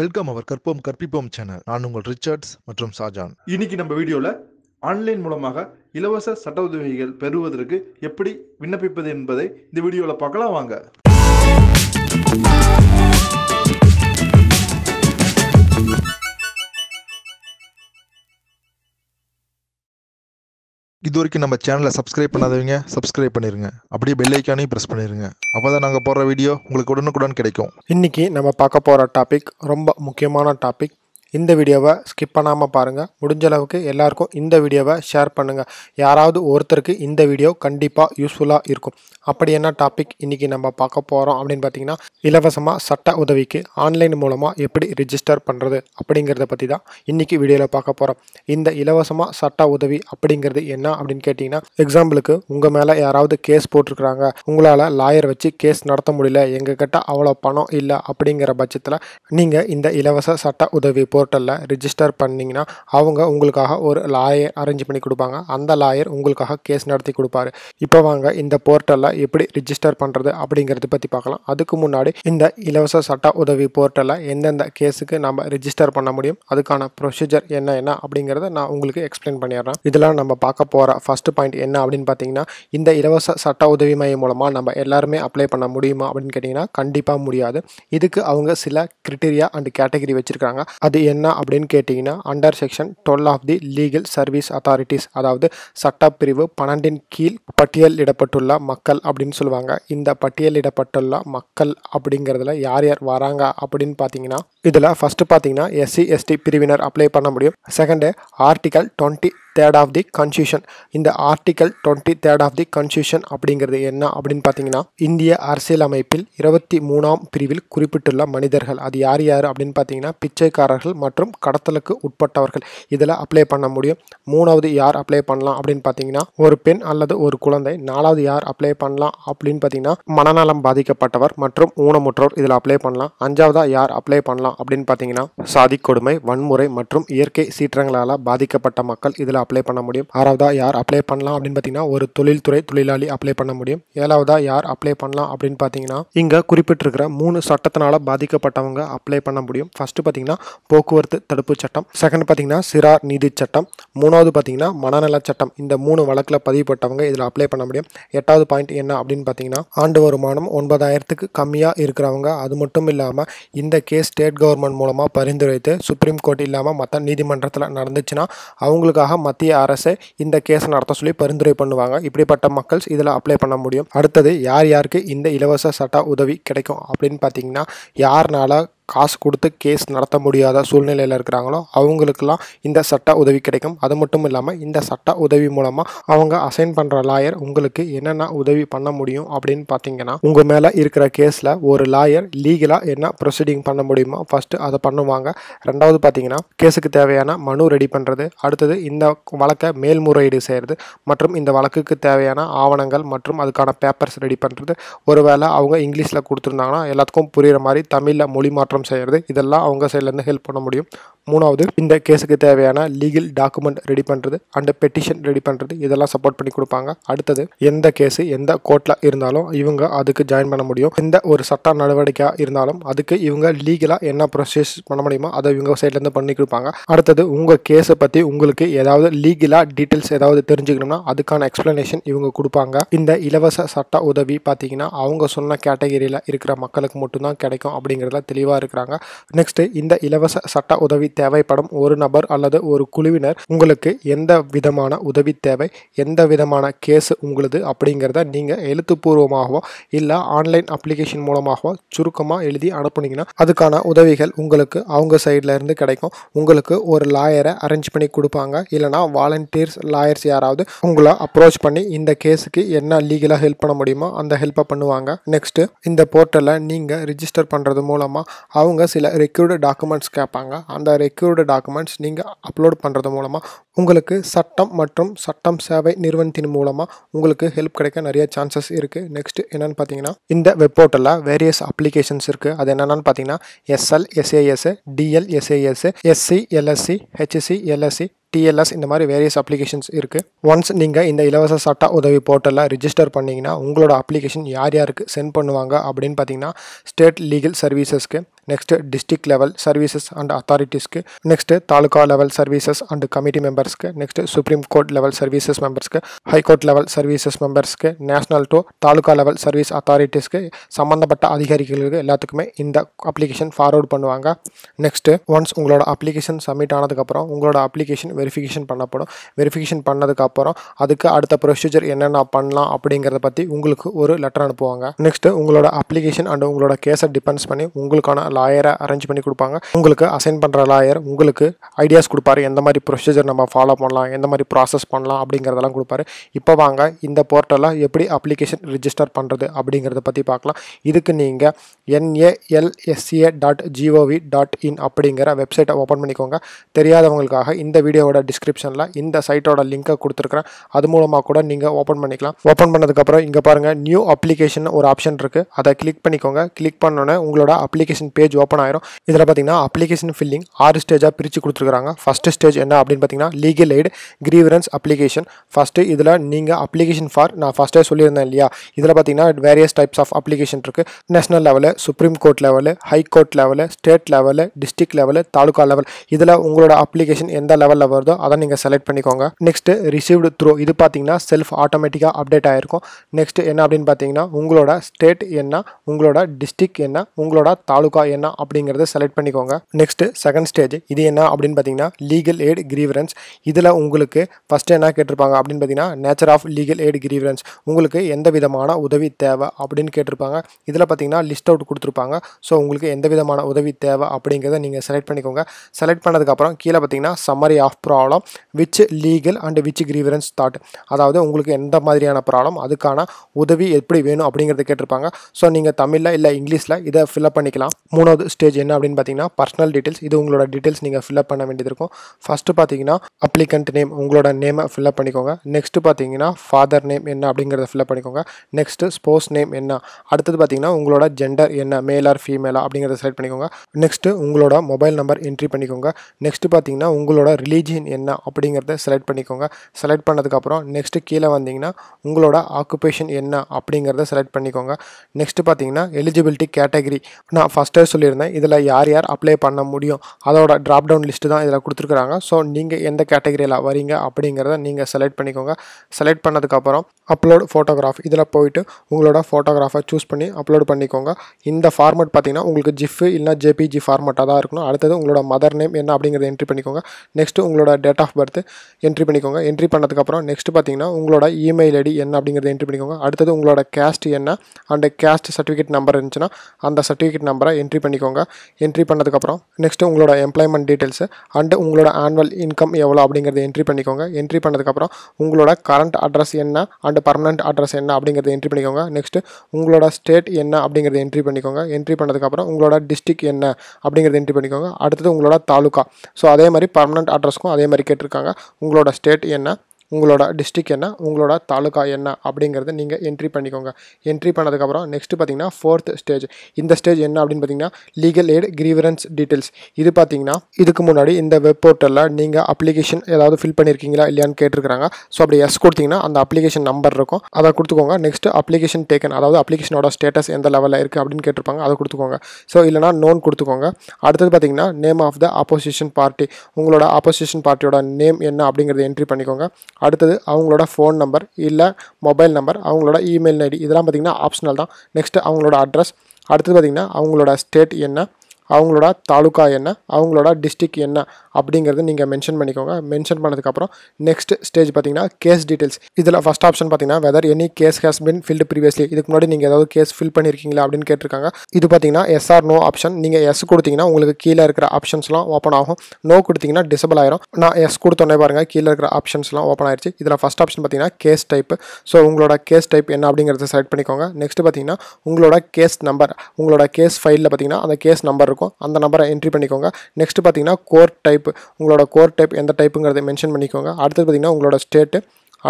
welcome அவர் கற்போம் கற்பிப்போம் channel நான் உங்கள் ரிச்சர்ட்ஸ் மற்றும் சாஜான் இன்னைக்கு நம்ம வீடியோவில் ஆன்லைன் மூலமாக இலவச சட்ட உதவிகள் பெறுவதற்கு எப்படி விண்ணப்பிப்பது என்பதை இந்த வீடியோவில் பார்க்கலாம் வாங்க இது வரைக்கும் நம்ம சேனலை சப்ஸ்கிரைப் பண்ணாதவங்க சப்ஸ்கிரைப் பண்ணிடுங்க அப்படியே பெல் ஐக்கானையும் ப்ரெஸ் பண்ணிடுங்க அப்போ தான் நாங்கள் போடுற வீடியோ உங்களுக்கு உடனுக்குடன் கிடைக்கும் இன்றைக்கி நம்ம பார்க்க போகிற டாபிக் ரொம்ப முக்கியமான டாபிக் இந்த வீடியோவை ஸ்கிப் பண்ணாமல் பாருங்கள் முடிஞ்ச அளவுக்கு எல்லாருக்கும் இந்த வீடியோவை ஷேர் பண்ணுங்கள் யாராவது ஒருத்தருக்கு இந்த வீடியோ கண்டிப்பாக யூஸ்ஃபுல்லாக இருக்கும் அப்படி என்ன டாபிக் இன்றைக்கி நம்ம பார்க்க போகிறோம் அப்படின்னு பார்த்தீங்கன்னா இலவசமாக சட்ட உதவிக்கு ஆன்லைன் மூலமாக எப்படி ரிஜிஸ்டர் பண்ணுறது அப்படிங்கிறத பற்றி தான் இன்றைக்கி வீடியோவில் பார்க்க போகிறோம் இந்த இலவசமாக சட்ட உதவி அப்படிங்கிறது என்ன அப்படின்னு கேட்டிங்கன்னா எக்ஸாம்பிளுக்கு உங்கள் மேலே யாராவது கேஸ் போட்டிருக்கிறாங்க உங்களால் லாயர் வச்சு கேஸ் நடத்த முடியல எங்கக்கிட்ட அவ்வளோ பணம் இல்லை அப்படிங்கிற பட்சத்தில் நீங்கள் இந்த இலவச சட்ட உதவி போர்ட்டலில் ரிஜிஸ்டர் பண்ணிங்கன்னா அவங்க உங்களுக்காக ஒரு லாயர் அரேஞ்ச் பண்ணி கொடுப்பாங்க அந்த லாயர் உங்களுக்காக கேஸ் நடத்தி கொடுப்பாரு இப்போ வாங்க இந்த போர்ட்டலில் எப்படி ரிஜிஸ்டர் பண்ணுறது அப்படிங்கிறத பற்றி பார்க்கலாம் அதுக்கு முன்னாடி இந்த இலவச சட்ட உதவி போர்ட்டலில் எந்தெந்த கேஸுக்கு நம்ம ரிஜிஸ்டர் பண்ண முடியும் அதுக்கான ப்ரொசீஜர் என்ன என்ன அப்படிங்கிறத நான் உங்களுக்கு எக்ஸ்பிளைன் பண்ணிடுறேன் இதெல்லாம் நம்ம பார்க்க போகிற ஃபர்ஸ்ட் பாயிண்ட் என்ன அப்படின்னு பார்த்தீங்கன்னா இந்த இலவச சட்ட உதவி மையம் மூலமாக நம்ம எல்லாருமே அப்ளை பண்ண முடியுமா அப்படின்னு கேட்டிங்கன்னா கண்டிப்பாக முடியாது இதுக்கு அவங்க சில கிரிட்டீரியா அண்ட் கேட்டகரி வச்சுருக்காங்க அது என்ன அப்படின்னு கேட்டிங்கன்னா under section twelve of the legal service authorities அதாவது சட்டப்பிரிவு பன்னெண்டின் கீழ் பட்டியலிடப்பட்டுள்ள மக்கள் அப்படின்னு சொல்லுவாங்க இந்த பட்டியலிடப்பட்டுள்ள மக்கள் அப்படிங்கிறதுல யார் யார் வராங்க அப்படின்னு பார்த்தீங்கன்னா இதில் ஃபஸ்ட்டு பார்த்தீங்கன்னா எஸ்சி எஸ்டி பிரிவினர் அப்ளை பண்ண முடியும் second article twenty third of the constitution இந்த article twenty third of the constitution அப்படிங்கிறது என்ன அப்படின்னு பார்த்தீங்கன்னா இந்திய அரசியல் அமைப்பில் இருபத்தி மூணாம் பிரிவில் குறிப்பிட்டுள்ள மனிதர்கள் அது யார் யார் அப்படின்னு பார்த்தீங்கன்னா பிச்சைக்காரர்கள் மற்றும் கடத்தலுக்கு உட்பட்டவர்கள் இதில் அப்ளை பண்ண முடியும் மூணாவது யார் அப்ளை பண்ணலாம் அப்படின்னு பார்த்தீங்கன்னா ஒரு பெண் அல்லது ஒரு குழந்தை நாலாவது யார் அப்ளை பண்ணலாம் அப்படின்னு பார்த்தீங்கன்னா மனநலம் பாதிக்கப்பட்டவர் மற்றும் ஊனமுற்றோர் இதில் அப்ளை பண்ணலாம் அஞ்சாவதாக யார் அப்ளை பண்ணலாம் அப்படின்னு பார்த்தீங்கன்னா சாதிக்கொடுமை வன்முறை மற்றும் இயற்கை சீற்றங்களால் பாதிக்கப்பட்ட மக்கள் இதில் அப்ளை பண்ண முடியும் ஆறாவதா யார் அப்ளை பண்ணலாம் அப்படின்னு பார்த்தீங்கன்னா ஒரு தொழில்துறை தொழிலாளி அப்ளை பண்ண முடியும் ஏழாவதா யார் அப்ளை பண்ணலாம் அப்படின்னு பார்த்தீங்கன்னா இங்கே குறிப்பிட்டிருக்கிற மூணு சட்டத்தினால் பாதிக்கப்பட்டவங்க அப்ளை பண்ண முடியும் ஃபர்ஸ்ட் பார்த்தீங்கன்னா போக்குவரத்து தடுப்பு சட்டம் செகண்ட் பார்த்தீங்கன்னா சிறார் நீதி சட்டம் மூணாவது பார்த்தீங்கன்னா மனநல சட்டம் இந்த மூணு வழக்கில் பதிவுப்பட்டவங்க இதில் அப்ளை பண்ண முடியும் எட்டாவது பாயிண்ட் என்ன அப்படின்னு பார்த்தீங்கன்னா ஆண்டு வருமானம் ஒன்பதாயிரத்துக்கு கம்மியாக இருக்கிறவங்க அது மட்டும் இல்லாமல் இந்த கேஸ் ஸ்டேட் கவர்மெண்ட் மூலமாக பரிந்துரைத்து சுப்ரீம் கோர்ட் இல்லாமல் மற்ற நீதிமன்றத்தில் நடந்துச்சுன்னா அவங்களுக்காக மத்திய அரசு இந்த கேஸ் நடத்த சொல்லி பரிந்துரை பண்ணுவாங்க இப்படிப்பட்ட மக்கள் இதில் அப்ளை பண்ண முடியும் அடுத்தது யார் யாருக்கு இந்த இலவச சட்ட உதவி கிடைக்கும் அப்படின்னு பார்த்தீங்கன்னா யார்னால காசு கொடுத்து கேஸ் நடத்த முடியாத சூழ்நிலையில் இருக்கிறாங்களோ அவங்களுக்கெல்லாம் இந்த சட்ட உதவி கிடைக்கும் அது மட்டும் இல்லாமல் இந்த சட்ட உதவி மூலமாக அவங்க அசைன் பண்ணுற லாயர் உங்களுக்கு என்னென்ன உதவி பண்ண முடியும் அப்படின்னு பார்த்தீங்கன்னா உங்கள் மேலே இருக்கிற கேஸில் ஒரு லாயர் லீகலாக என்ன ப்ரொசீடிங் பண்ண முடியுமோ ஃபஸ்ட்டு அதை பண்ணுவாங்க ரெண்டாவது பார்த்தீங்கன்னா கேஸுக்கு தேவையான மனு ரெடி பண்ணுறது அடுத்தது இந்த வழக்கை மேல்முறையீடு செய்கிறது மற்றும் இந்த வழக்குக்கு தேவையான ஆவணங்கள் மற்றும் அதுக்கான பேப்பர்ஸ் ரெடி பண்ணுறது ஒருவேளை அவங்க இங்கிலீஷில் கொடுத்துருந்தாங்கன்னா எல்லாத்துக்கும் புரிகிற மாதிரி தமிழில் மொழி மாற்றம் மாற்றம் செய்கிறது இதெல்லாம் அவங்க சைட்லேருந்து ஹெல்ப் பண்ண முடியும் மூணாவது இந்த கேஸுக்கு தேவையான லீகல் டாக்குமெண்ட் ரெடி பண்ணுறது அண்ட் பெட்டிஷன் ரெடி பண்ணுறது இதெல்லாம் சப்போர்ட் பண்ணி கொடுப்பாங்க அடுத்தது எந்த கேஸு எந்த கோர்ட்டில் இருந்தாலும் இவங்க அதுக்கு ஜாயின் பண்ண முடியும் எந்த ஒரு சட்ட நடவடிக்கையாக இருந்தாலும் அதுக்கு இவங்க லீகலாக என்ன ப்ரொசீஸ் பண்ண முடியுமோ அதை இவங்க சைட்லேருந்து பண்ணி கொடுப்பாங்க அடுத்தது உங்கள் கேஸை பற்றி உங்களுக்கு ஏதாவது லீகலாக டீட்டெயில்ஸ் ஏதாவது தெரிஞ்சுக்கணும்னா அதுக்கான எக்ஸ்ப்ளனேஷன் இவங்க கொடுப்பாங்க இந்த இலவச சட்ட உதவி பார்த்தீங்கன்னா அவங்க சொன்ன கேட்டகரியில் இருக்கிற மக்களுக்கு மட்டும்தான் கிடைக்கும் அப்படிங்கிறதுல தெளிவாக இருக்கிறாங்க நெக்ஸ்ட் இந்த இலவச சட்ட உதவி தேவைப்படும் ஒரு நபர் அல்லது ஒரு குழுவினர் உங்களுக்கு எந்த விதமான உதவி தேவை எந்த விதமான கேஸ் உங்களுது அப்படிங்கிறத நீங்கள் எழுத்துப்பூர்வமாகவோ இல்லை ஆன்லைன் அப்ளிகேஷன் மூலமாகவோ சுருக்கமாக எழுதி அனுப்புனீங்கன்னா அதுக்கான உதவிகள் உங்களுக்கு அவங்க சைடில் இருந்து கிடைக்கும் உங்களுக்கு ஒரு லாயரை அரேஞ்ச் பண்ணி கொடுப்பாங்க இல்லைனா வாலண்டியர்ஸ் லாயர்ஸ் யாராவது உங்களை அப்ரோச் பண்ணி இந்த கேஸுக்கு என்ன லீகலாக ஹெல்ப் பண்ண முடியுமோ அந்த ஹெல்ப்பை பண்ணுவாங்க நெக்ஸ்ட்டு இந்த போர்ட்டலில் நீங்கள் ரிஜிஸ்டர் பண்ணுறது மூலமாக அவங்க சில ரெக்யூர்டு டாக்குமெண்ட்ஸ் கேட்பாங்க அந்த ரெக்யூர்டு டாக்குமெண்ட்ஸ் நீங்கள் அப்லோட் பண்ணுறது மூலமாக உங்களுக்கு சட்டம் மற்றும் சட்டம் சேவை நிறுவனத்தின் மூலமாக உங்களுக்கு ஹெல்ப் கிடைக்க நிறைய சான்சஸ் இருக்குது நெக்ஸ்ட் என்னென்னு பார்த்தீங்கன்னா இந்த வெப் போர்ட்டலில் வேரியஸ் அப்ளிகேஷன்ஸ் இருக்குது அது என்னென்னு பார்த்தீங்கன்னா SL SAS DL SAS SC LSC HC LSC DLS இந்த மாதிரி வேரியஸ் அப்ளிகேஷன்ஸ் இருக்குது ஒன்ஸ் நீங்கள் இந்த இலவச சட்ட உதவி போர்ட்டலில் ரிஜிஸ்டர் பண்ணிங்கன்னா உங்களோட அப்ளிகேஷன் யார் யாருக்கு சென்ட் பண்ணுவாங்க அப்படின்னு பார்த்தீங்கன்னா ஸ்டேட் லீகல் சர்வீசஸ்க்கு next district level services and அத்தாரிட்டிஸ்க்கு next taluka level services and committee மெம்பர்ஸ்க்கு next supreme court level services மெம்பர்ஸ்க்கு ஹைகோர்ட் லெவல் சர்வீசஸ் மெம்பர்ஸ்க்கு national to taluka level service அத்தாரிட்டிஸ்க்கு சம்மந்தப்பட்ட அதிகாரிகளுக்கு எல்லாத்துக்குமே இந்த அப்ளிகேஷன் ஃபார்வர்ட் பண்ணுவாங்க நெக்ஸ்ட்டு ஒன்ஸ் உங்களோட அப்ளிகேஷன் சப்மிட் ஆனதுக்கப்புறம் உங்களோட அப்ளிகேஷன் வெரிஃபிகேஷன் பண்ணப்படும் வெரிஃபிகேஷன் பண்ணதுக்கப்புறம் அதுக்கு அடுத்த ப்ரொசீஜர் என்னென்ன பண்ணலாம் அப்படிங்கிறத பற்றி உங்களுக்கு ஒரு லெட்டர் அனுப்புவாங்க நெக்ஸ்ட்டு உங்களோட அப்ளிகேஷன் அண்ட் உங்களோட கேஸை டிபெண்ட்ஸ் பண்ணி உங்களுக்கான லாயரை அரேஞ்ச் பண்ணி கொடுப்பாங்க உங்களுக்கு அசைன் பண்ணுற லாயர் உங்களுக்கு ஐடியாஸ் கொடுப்பாரு எந்த மாதிரி ப்ரொசீஜர் நம்ம ஃபாலோ பண்ணலாம் எந்த மாதிரி ப்ராசஸ் பண்ணலாம் அப்படிங்கிறதெல்லாம் கொடுப்பாரு இப்போ வாங்க இந்த போர்ட்டலில் எப்படி அப்ளிகேஷன் ரிஜிஸ்டர் பண்ணுறது அப்படிங்கிறத பற்றி பார்க்கலாம் இதுக்கு நீங்கள் NALSCA dot gov dot in அப்படிங்கிற வெப்சைட்டை ஓப்பன் பண்ணிக்கோங்க தெரியாதவங்களுக்காக இந்த வீடியோ வீடியோவோட டிஸ்கிரிப்ஷனில் இந்த சைட்டோட லிங்க்கை கொடுத்துருக்குறேன் அது மூலமாக கூட நீங்கள் ஓப்பன் பண்ணிக்கலாம் ஓப்பன் பண்ணதுக்கப்புறம் இங்கே பாருங்கள் நியூ அப்ளிகேஷன் ஒரு ஆப்ஷன் இருக்குது அதை கிளிக் பண்ணிக்கோங்க கிளிக் பண்ணோன்னே உங்களோட அப்ளிகேஷன் பேஜ் ஓப்பன் ஆயிரும் இதில் பார்த்தீங்கன்னா அப்ளிகேஷன் ஃபில்லிங் ஆறு ஸ்டேஜாக பிரித்து கொடுத்துருக்காங்க ஃபஸ்ட்டு ஸ்டேஜ் என்ன அப்படின்னு பார்த்தீங்கன்னா legal aid grievance application first இதில் நீங்கள் அப்ளிகேஷன் ஃபார் நான் ஃபஸ்ட்டே சொல்லியிருந்தேன் இல்லையா இதில் பார்த்தீங்கன்னா வேரியஸ் டைப்ஸ் ஆஃப் அப்ளிகேஷன் இருக்குது national level supreme court level high court level state level district level taluka level இதில் உங்களோட அப்ளிகேஷன் எந்த லெவலில் வரும் வருதோ அதை நீங்கள் செலக்ட் பண்ணிக்கோங்க நெக்ஸ்ட்டு ரிசீவ்டு த்ரோ இது பார்த்தீங்கன்னா செல்ஃப் ஆட்டோமேட்டிக்காக அப்டேட் ஆகிருக்கும் நெக்ஸ்ட் என்ன அப்படின்னு பார்த்தீங்கன்னா உங்களோட ஸ்டேட் என்ன உங்களோட டிஸ்ட்ரிக் என்ன உங்களோட தாலுகா என்ன அப்படிங்கிறத செலக்ட் பண்ணிக்கோங்க நெக்ஸ்ட் செகண்ட் ஸ்டேஜ் இது என்ன அப்படின்னு பார்த்தீங்கன்னா லீகல் எய்ட் கிரீவரன்ஸ் இதில் உங்களுக்கு ஃபஸ்ட்டு என்ன கேட்டிருப்பாங்க அப்படின்னு பார்த்தீங்கன்னா nature of legal aid grievance உங்களுக்கு எந்த விதமான உதவி தேவை அப்படின்னு கேட்டிருப்பாங்க இதில் பார்த்தீங்கன்னா லிஸ்ட் அவுட் கொடுத்துருப்பாங்க ஸோ உங்களுக்கு எந்த விதமான உதவி தேவை அப்படிங்கிறத நீங்கள் செலக்ட் பண்ணிக்கோங்க செலக்ட் பண்ணதுக்கப்புறம் கீழே பார்த்தீங்கன்னா summary of problem which legal and which grievance that அதாவது உங்களுக்கு எந்த மாதிரியான ப்ராப்ளம் அதுக்கான உதவி எப்படி வேணும் அப்படிங்கிறத கேட்டிருப்பாங்க ஸோ நீங்கள் தமிழில் இல்லை இங்கிலீஷில் இதை ஃபில்லப் பண்ணிக்கலாம் மூணாவது ஸ்டேஜ் என்ன அப்படின்னு பார்த்தீங்கன்னா பர்சனல் டீட்டெயில்ஸ் இது உங்களோட டீட்டெயில்ஸ் நீங்கள் ஃபில்அப் பண்ண வேண்டியது இருக்கும் ஃபஸ்ட்டு பார்த்தீங்கன்னா அப்ளிகண்ட் நேம் உங்களோட நேமை ஃபில்அப் பண்ணிக்கோங்க நெக்ஸ்ட்டு பார்த்தீங்கன்னா ஃபாதர் நேம் என்ன அப்படிங்கிறத ஃபில்அப் பண்ணிக்கோங்க நெக்ஸ்ட்டு ஸ்போர்ட்ஸ் நேம் என்ன அடுத்தது பார்த்தீங்கன்னா உங்களோட ஜெண்டர் என்ன மேல் ஆர் ஃபீமேலா அப்படிங்கிறத செலக்ட் பண்ணிக்கோங்க நெக்ஸ்ட்டு உங்களோட மொபைல் நம்பர் என்ட்ரி பண்ணிக்கோங்க நெக்ஸ்ட்டு பார்த்தீங்கன்னா உங்களோட ரிலீஜியன் இன்ஜின் என்ன அப்படிங்கிறத செலக்ட் பண்ணிக்கோங்க செலக்ட் பண்ணதுக்கப்புறம் நெக்ஸ்ட்டு கீழே வந்தீங்கன்னா உங்களோட ஆக்குபேஷன் என்ன அப்படிங்கிறத செலக்ட் பண்ணிக்கோங்க நெக்ஸ்ட்டு பார்த்தீங்கன்னா எலிஜிபிலிட்டி கேட்டகரி நான் ஃபஸ்ட்டே சொல்லியிருந்தேன் இதில் யார் யார் அப்ளை பண்ண முடியும் அதோட ட்ராப் டவுன் லிஸ்ட்டு தான் இதில் கொடுத்துருக்குறாங்க ஸோ நீங்கள் எந்த கேட்டகரியில் வரீங்க அப்படிங்கிறத நீங்கள் செலக்ட் பண்ணிக்கோங்க செலக்ட் பண்ணதுக்கப்புறம் அப்லோட் ஃபோட்டோகிராஃப் இதில் போயிட்டு உங்களோட ஃபோட்டோகிராஃபை சூஸ் பண்ணி அப்லோட் பண்ணிக்கோங்க இந்த ஃபார்மேட் பார்த்தீங்கன்னா உங்களுக்கு ஜிஃப் இல்லைனா ஜேபிஜி ஃபார்மேட்டாக தான் இருக்கணும் அடுத்தது உங்களோட மதர் நேம் என்ன அப்படிங்கிறத என்ட்ரி பண்ணிக்கோங்க நெக்ஸ்ட்டு உங்களோட டேட் ஆஃப் பர்த் என்ட்ரி பண்ணிக்கோங்க என்ட்ரி பண்ணதுக்கப்புறம் நெக்ஸ்ட் பார்த்தீங்கன்னா உங்களோட இமெயில் ஐடி என்ன அப்படிங்கிறத என்ட்ரி பண்ணிக்கோங்க அடுத்தது உங்களோட கேஸ்ட் என்ன அண்ட் கேஸ்ட் சர்டிஃபிகேட் நம்பர் இருந்துச்சுன்னா அந்த சர்டிஃபிகேட் நம்பரை என்ட்ரி பண்ணிக்கோங்க என்ட்ரி பண்ணதுக்கப்புறம் நெக்ஸ்ட்டு உங்களோட எம்ப்ளாய்மெண்ட் டீட்டெயில்ஸு அண்டு உங்களோட ஆனுவல் இன்கம் எவ்வளோ அப்படிங்கிறத என்ட்ரி பண்ணிக்கோங்க என்ட்ரி பண்ணதுக்கப்புறம் உங்களோட கரண்ட் அட்ரஸ் என்ன அண்ட் பர்மனெண்ட் அட்ரஸ் என்ன அப்படிங்கிறத என்ட்ரி பண்ணிக்கோங்க நெக்ஸ்ட்டு உங்களோட ஸ்டேட் என்ன அப்படிங்கிறத என்ட்ரி பண்ணிக்கோங்க என்ட்ரி பண்ணதுக்கப்புறம் உங்களோட டிஸ்ட்ரிக் என்ன அப்படிங்கிறத என்ட்ரி பண்ணிக்கோங்க அடுத்தது உங்களோட தாலுக்கா ஸோ அதே மாதிரி பர்மனெண்ட் அட்ரஸ்க்கும் அதே மாதிரி கேட்டிருக்காங்க உங்களோட ஸ்டேட் என்ன உங்களோட டிஸ்ட்ரிக் என்ன உங்களோட தாலுக்கா என்ன அப்படிங்கிறத நீங்கள் என்ட்ரி பண்ணிக்கோங்க என்ட்ரி பண்ணதுக்கப்புறம் நெக்ஸ்ட்டு பார்த்தீங்கன்னா ஃபோர்த் ஸ்டேஜ் இந்த ஸ்டேஜ் என்ன அப்படின்னு பார்த்தீங்கன்னா லீகல் எய்டு கிரீவரன்ஸ் டீட்டெயில்ஸ் இது பார்த்தீங்கன்னா இதுக்கு முன்னாடி இந்த வெப் போர்ட்டலில் நீங்கள் அப்ளிகேஷன் ஏதாவது ஃபில் பண்ணியிருக்கீங்களா இல்லையான்னு கேட்டிருக்கிறாங்க ஸோ அப்படி எஸ் கொடுத்தீங்கன்னா அந்த அப்ளிகேஷன் நம்பர் இருக்கும் அதை கொடுத்துக்கோங்க நெக்ஸ்ட் அப்ளிகேஷன் டேக்கன் அதாவது அப்ளிகேஷனோட ஸ்டேட்டஸ் எந்த லெவலில் இருக்குது அப்படின்னு கேட்டிருப்பாங்க அதை கொடுத்துக்கோங்க ஸோ இல்லைனா நோன் கொடுத்துக்கோங்க அடுத்தது பார்த்தீங்கன்னா name of the opposition party உங்களோட ஆப்போசிஷன் பார்ட்டியோட நேம் என்ன அப்படிங்கிறத என்ட்ரி பண்ணிக்கோங்க அடுத்தது அவங்களோட ஃபோன் நம்பர் இல்லை மொபைல் நம்பர் அவங்களோட இமெயில் ஐடி இதெல்லாம் பார்த்திங்கன்னா ஆப்ஷனல் தான் நெக்ஸ்ட்டு அவங்களோட அட்ரஸ் அடுத்தது பார்த்திங்கன்னா அவங்களோட ஸ்டேட் என்ன அவங்களோட தாலுக்கா என்ன அவங்களோட டிஸ்ட்ரிக் என்ன அப்படிங்கிறது நீங்கள் மென்ஷன் பண்ணிக்கோங்க மென்ஷன் பண்ணதுக்கப்புறம் நெக்ஸ்ட் ஸ்டேஜ் பார்த்தீங்கன்னா கேஸ் டீட்டெயில்ஸ் இதில் ஃபஸ்ட் ஆப்ஷன் பார்த்தீங்கன்னா whether any case has been filed previously இதுக்கு முன்னாடி நீங்கள் ஏதாவது கேஸ் ஃபில் பண்ணியிருக்கீங்களா அப்படின்னு கேட்டிருக்காங்க இது பார்த்தீங்கன்னா எஸ்ஆர் நோ ஆப்ஷன் நீங்கள் எஸ் கொடுத்தீங்கன்னா உங்களுக்கு கீழே இருக்கிற ஆப்ஷன்ஸ்லாம் ஓப்பன் ஆகும் நோ கொடுத்தீங்கன்னா டிசபிள் ஆயிரும் நான் எஸ் கொடுத்தோன்னே பாருங்கள் கீழே இருக்கிற ஆப்ஷன்ஸ்லாம் ஓப்பன் ஆயிடுச்சு இதில் ஃபஸ்ட் ஆப்ஷன் பார்த்தீங்கன்னா கேஸ் டைப் ஸோ உங்களோட கேஸ் டைப் என்ன அப்படிங்கிறத செலக்ட் பண்ணிக்கோங்க நெக்ஸ்ட் பார்த்தீங்கன்னா உங்களோட கேஸ் நம்பர் உங்களோட கேஸ் ஃபைலில் பார்த்தீங்கன்னா அந்த கேஸ் நம்பர் இருக்கும் இருக்கும் அந்த நம்பரை என்ட்ரி பண்ணிக்கோங்க நெக்ஸ்ட் பார்த்தீங்கன்னா கோர் டைப் உங்களோட கோர் டைப் எந்த டைப்புங்கிறத மென்ஷன் பண்ணிக்கோங்க அடுத்தது பார்த்திங்கன்னா உங்களோட ஸ்டேட்டு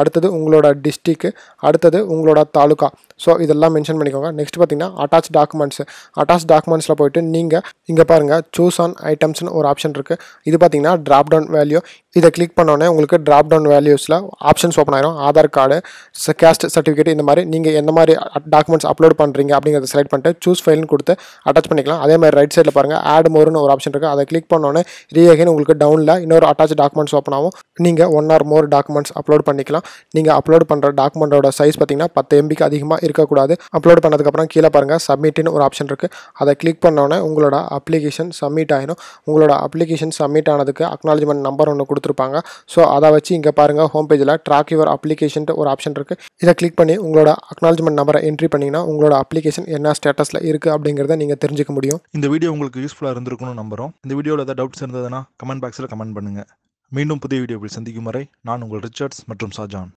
அடுத்தது உங்களோட டிஸ்ட்ரிக்கு அடுத்தது உங்களோட தாலுக்கா ஸோ இதெல்லாம் மென்ஷன் பண்ணிக்கோங்க நெக்ஸ்ட் பார்த்தீங்கன்னா அட்டாச் டாக்குமெண்ட்ஸ் அட்டாச் டாக்குமெண்ட்ஸில் போயிட்டு நீங்கள் இங்கே பாருங்கள் சூஸ் ஆன் ஐட்டம்ஸ்னு ஒரு ஆப்ஷன் இருக்குது இது பார்த்தீங்கன்னா ட்ராப் டவுன் வேல்யூ இதை கிளிக் பண்ணோடனே உங்களுக்கு ட்ராப் டவுன் வேல்யூஸில் ஆப்ஷன்ஸ் ஓப்பன் ஆயிரும் ஆதார் கார்டு கேஸ்ட் சர்டிஃபிகேட் இந்த மாதிரி நீங்கள் எந்த மாதிரி டாக்குமெண்ட்ஸ் அப்லோட் பண்ணுறீங்க அப்படிங்கிறத செலக்ட் பண்ணிட்டு சூஸ் ஃபைல்னு கொடுத்து அட்டாச் பண்ணிக்கலாம் அதே மாதிரி ரைட் சைடில் பாருங்கள் ஆட் மோர்னு ஒரு ஆப்ஷன் இருக்குது அதை கிளிக் பண்ணோடனே ரீ உங்களுக்கு டவுனில் இன்னொரு அட்டாச் டாக்குமெண்ட்ஸ் ஓப்பன் ஆகும் நீங்கள் one or more documents upload பண்ணிக்கலாம் நீங்கள் அப்லோட் பண்ணுற டாக்குமெண்ட்டோட சைஸ் பார்த்தீங்கன்னா பத்து எம்பிக்கு அதிகமாக இருக்கக்கூடாது அப்லோட் பண்ணதுக்கப்புறம் கீழே பாருங்கள் சப்மிட்னு ஒரு ஆப்ஷன் இருக்குது அதை கிளிக் பண்ணோன்னே உங்களோட அப்ளிகேஷன் சப்மிட் ஆகிடும் உங்களோட அப்ளிகேஷன் சப்மிட் ஆனதுக்கு அக்னாலஜ்மெண்ட் நம்பர் ஒன்று கொடுத்துருப்பாங்க ஸோ அதை வச்சு இங்கே பாருங்கள் ஹோம் பேஜில் ட்ராக் யுவர் அப்ளிகேஷன் ஒரு ஆப்ஷன் இருக்குது இதை கிளிக் பண்ணி உங்களோட அக்னாலஜ்மெண்ட் நம்பரை என்ட்ரி பண்ணிங்கன்னா உங்களோட அப்ளிகேஷன் என்ன ஸ்டேட்டஸில் இருக்குது அப்படிங்கிறத நீங்கள் தெரிஞ்சுக்க முடியும் இந்த வீடியோ உங்களுக்கு யூஸ்ஃபுல்லாக இருந்திருக்கும்னு நம்புகிறோம் இந்த வீடியோவில் ஏதாவது டவுட்ஸ் இருந்ததுன்னா கமெண்ட் பாக்ஸில் கமெண்ட் பண்ணுங்கள் மீண்டும் புதிய வீடியோவில் சந்திக்கும் வரை நான் உங்கள் ரிச்சர்ட்ஸ் மற்றும் ஷாஜான்